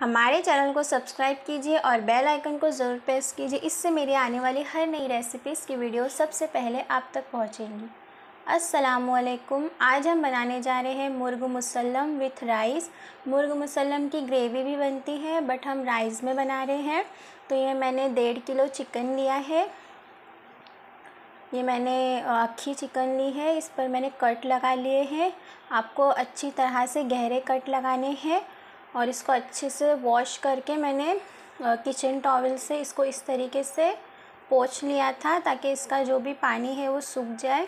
हमारे चैनल को सब्सक्राइब कीजिए और बेल आइकन को ज़रूर प्रेस कीजिए इससे मेरी आने वाली हर नई रेसिपीज़ की वीडियो सबसे पहले आप तक पहुँचेंगी असलकुम आज हम बनाने जा रहे हैं मुर्ग मुसलम विथ राइस मुर्ग मुसलम की ग्रेवी भी बनती है बट हम राइस में बना रहे हैं तो ये मैंने डेढ़ किलो चिकन लिया है ये मैंने अक्खी चिकन ली है इस पर मैंने कट लगा लिए हैं आपको अच्छी तरह से गहरे कट लगाने हैं और इसको अच्छे से वॉश करके मैंने किचन टॉवल से इसको इस तरीके से पोछ लिया था ताकि इसका जो भी पानी है वो सूख जाए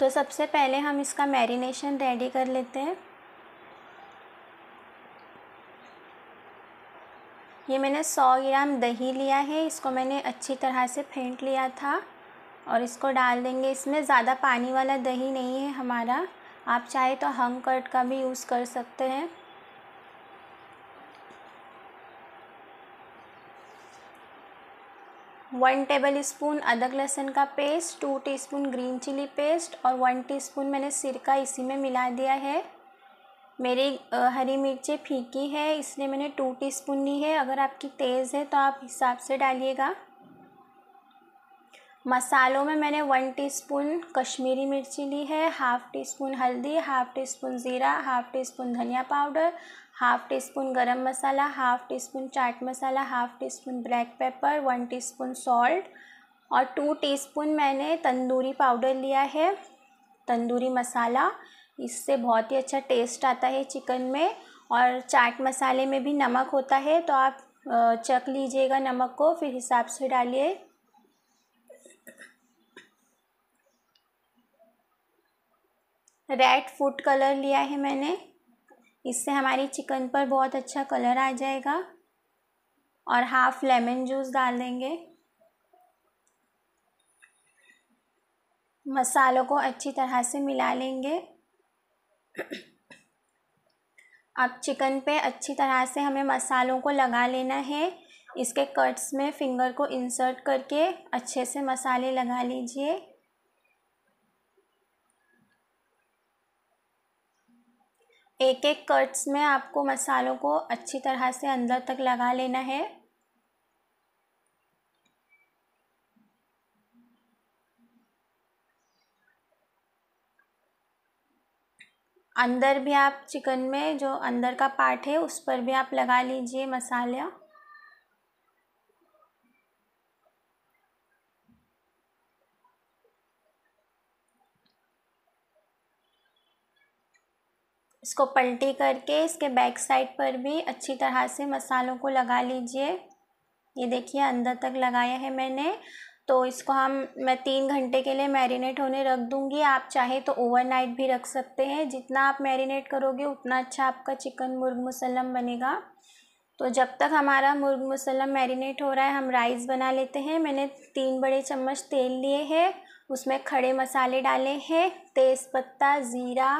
तो सबसे पहले हम इसका मैरिनेशन रेडी कर लेते हैं ये मैंने सौ ग्राम दही लिया है इसको मैंने अच्छी तरह से फेंट लिया था और इसको डाल देंगे इसमें ज़्यादा पानी वाला दही नहीं है हमारा आप चाहे तो हंग कट का भी यूज़ कर सकते हैं वन टेबल स्पून अदरक लहसुन का paste two teaspoon green chilli paste और वन टीस्पून मैंने सिरका इसी में मिला दिया है मेरी हरी मिर्ची फीकी है इसलिए मैंने टू टीस्पून ली है अगर आपकी तेज़ है तो आप हिसाब से डालिएगा मसालों में मैंने वन टीस्पून कश्मीरी मिर्ची ली है हाफ़ टी स्पून हल्दी हाफ़ टी स्पून ज़ीरा हाफ़ टी स्पून धनिया powder half teaspoon garam masala half teaspoon chaat masala half teaspoon black pepper one teaspoon salt और टू टी स्पून मैंने तंदूरी पाउडर लिया है तंदूरी मसाला इससे बहुत ही अच्छा टेस्ट आता है चिकन में और चाट मसाले में भी नमक होता है तो आप चख लीजिएगा नमक को फिर हिसाब से डालिए रेड फूड कलर लिया है मैंने इससे हमारी चिकन पर बहुत अच्छा कलर आ जाएगा और हाफ लेमन जूस डाल देंगे मसालों को अच्छी तरह से मिला लेंगे अब चिकन पे अच्छी तरह से हमें मसालों को लगा लेना है इसके कट्स में फिंगर को इंसर्ट करके अच्छे से मसाले लगा लीजिए एक एक कट्स में आपको मसालों को अच्छी तरह से अंदर तक लगा लेना है अंदर भी आप चिकन में जो अंदर का पार्ट है उस पर भी आप लगा लीजिए मसाला इसको पलटी करके इसके बैक साइड पर भी अच्छी तरह से मसालों को लगा लीजिए ये देखिए अंदर तक लगाया है मैंने तो इसको हम मैं तीन घंटे के लिए मैरिनेट होने रख दूँगी आप चाहे तो ओवरनाइट भी रख सकते हैं जितना आप मैरिनेट करोगे उतना अच्छा आपका चिकन मुर्ग मुसलम बनेगा तो जब तक हमारा मुर्ग मुसलम मैरिनेट हो रहा है हम राइस बना लेते हैं मैंने तीन बड़े चम्मच तेल लिए हैं उसमें खड़े मसाले डाले हैं तेज़पत्ता ज़ीरा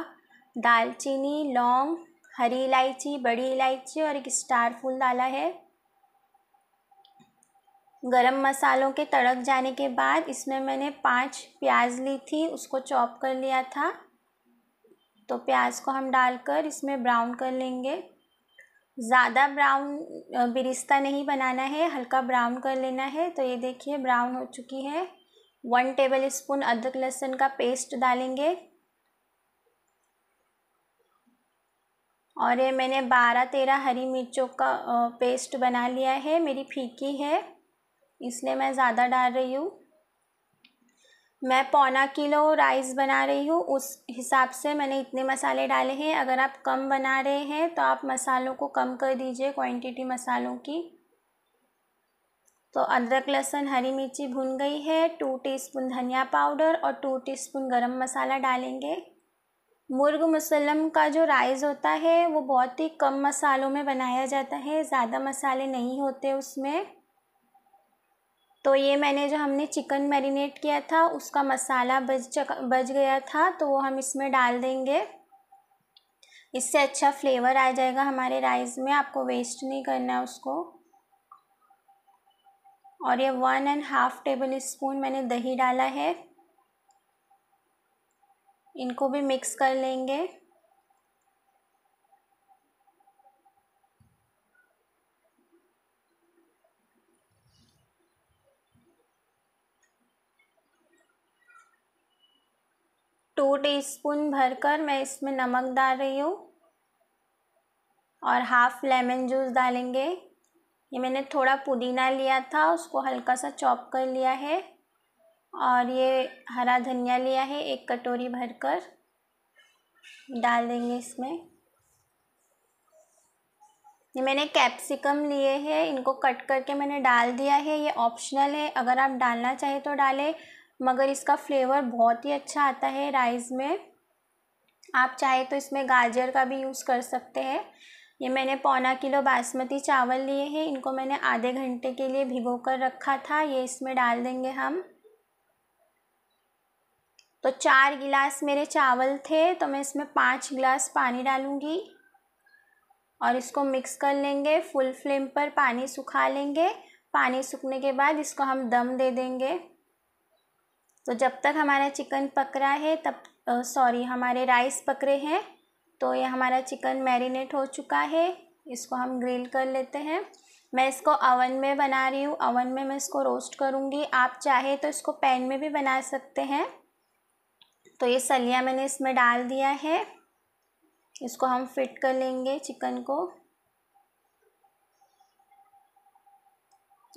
दालचीनी लौंग हरी इलायची बड़ी इलायची और एक स्टार फूल डाला है गरम मसालों के तड़क जाने के बाद इसमें मैंने पांच प्याज ली थी उसको चॉप कर लिया था तो प्याज को हम डालकर इसमें ब्राउन कर लेंगे ज़्यादा ब्राउन बिरिस्ता नहीं बनाना है हल्का ब्राउन कर लेना है तो ये देखिए ब्राउन हो चुकी है वन टेबल स्पून अदरक लहसुन का पेस्ट डालेंगे और ये मैंने बारह तेरह हरी मिर्चों का पेस्ट बना लिया है मेरी फीकी है इसलिए मैं ज़्यादा डाल रही हूँ मैं पौना किलो राइस बना रही हूँ उस हिसाब से मैंने इतने मसाले डाले हैं अगर आप कम बना रहे हैं तो आप मसालों को कम कर दीजिए क्वांटिटी मसालों की तो अदरक लहसुन हरी मिर्ची भुन गई है टू टीस्पून धनिया पाउडर और टू टीस्पून गरम मसाला डालेंगे मुर्ग मुसलम का जो राइस होता है वो बहुत ही कम मसालों में बनाया जाता है ज़्यादा मसाले नहीं होते उसमें तो ये मैंने जो हमने चिकन मैरिनेट किया था उसका मसाला बच बच गया था तो वो हम इसमें डाल देंगे इससे अच्छा फ्लेवर आ जाएगा हमारे राइस में आपको वेस्ट नहीं करना उसको और ये one and half tablespoon मैंने दही डाला है इनको भी मिक्स कर लेंगे टू टीस्पून भरकर मैं इसमें नमक डाल रही हूँ और हाफ लेमन जूस डालेंगे ये मैंने थोड़ा पुदीना लिया था उसको हल्का सा चॉप कर लिया है और ये हरा धनिया लिया है एक कटोरी भरकर डाल देंगे इसमें ये मैंने कैप्सिकम लिए हैं इनको कट करके मैंने डाल दिया है ये ऑप्शनल है अगर आप डालना चाहें तो डालें मगर इसका फ्लेवर बहुत ही अच्छा आता है राइस में आप चाहे तो इसमें गाजर का भी यूज़ कर सकते हैं ये मैंने पौना किलो बासमती चावल लिए हैं इनको मैंने आधे घंटे के लिए भिगो कर रखा था ये इसमें डाल देंगे हम तो चार गिलास मेरे चावल थे तो मैं इसमें पाँच गिलास पानी डालूँगी और इसको मिक्स कर लेंगे फुल फ्लेम पर पानी सुखा लेंगे पानी सूखने के बाद इसको हम दम दे देंगे तो जब तक हमारा चिकन पक रहा है तब सॉरी हमारे राइस पक रहे हैं तो ये हमारा चिकन मैरिनेट हो चुका है इसको हम ग्रिल कर लेते हैं मैं इसको अवन में बना रही हूँ अवन में मैं इसको रोस्ट करूँगी आप चाहे तो इसको पैन में भी बना सकते हैं तो ये सलिया मैंने इसमें डाल दिया है इसको हम फिट कर लेंगे चिकन को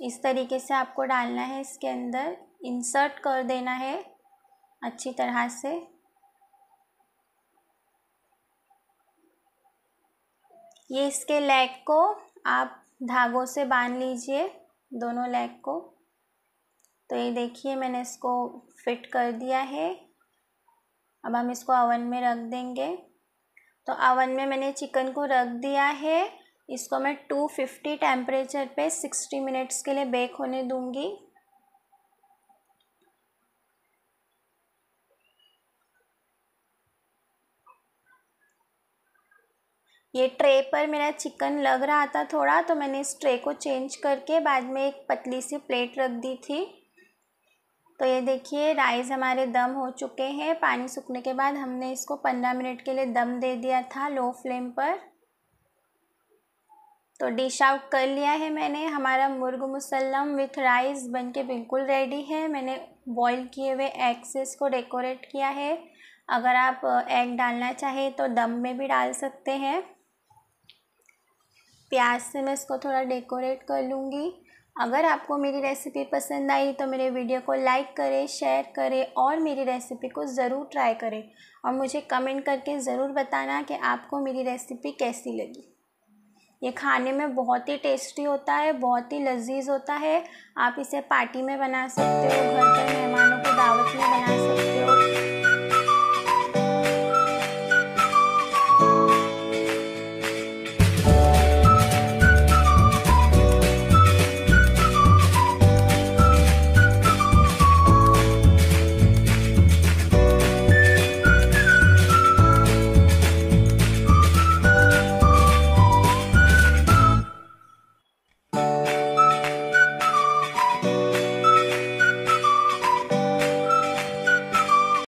इस तरीके से आपको डालना है इसके अंदर इंसर्ट कर देना है अच्छी तरह से ये इसके लेग को आप धागों से बांध लीजिए दोनों लेग को तो ये देखिए मैंने इसको फिट कर दिया है अब हम इसको अवन में रख देंगे तो अवन में मैंने चिकन को रख दिया है इसको मैं 250 फिफ्टी टेम्परेचर पर सिक्सटी मिनट्स के लिए बेक होने दूंगी ये ट्रे पर मेरा चिकन लग रहा था थोड़ा तो मैंने इस ट्रे को चेंज करके बाद में एक पतली सी प्लेट रख दी थी तो ये देखिए राइस हमारे दम हो चुके हैं पानी सूखने के बाद हमने इसको पंद्रह मिनट के लिए दम दे दिया था लो फ्लेम पर तो डिश आउट कर लिया है मैंने हमारा मुर्ग मुसलम विथ राइस बन के बिल्कुल रेडी है मैंने बॉईल किए हुए एग से इसको डेकोरेट किया है अगर आप एग uh, डालना चाहे तो दम में भी डाल सकते हैं प्याज से मैं इसको थोड़ा डेकोरेट कर लूँगी अगर आपको मेरी रेसिपी पसंद आई तो मेरे वीडियो को लाइक करें शेयर करें और मेरी रेसिपी को ज़रूर ट्राई करें और मुझे कमेंट करके ज़रूर बताना कि आपको मेरी रेसिपी कैसी लगी ये खाने में बहुत ही टेस्टी होता है बहुत ही लजीज होता है आप इसे पार्टी में बना सकते हो घर पर मेहमान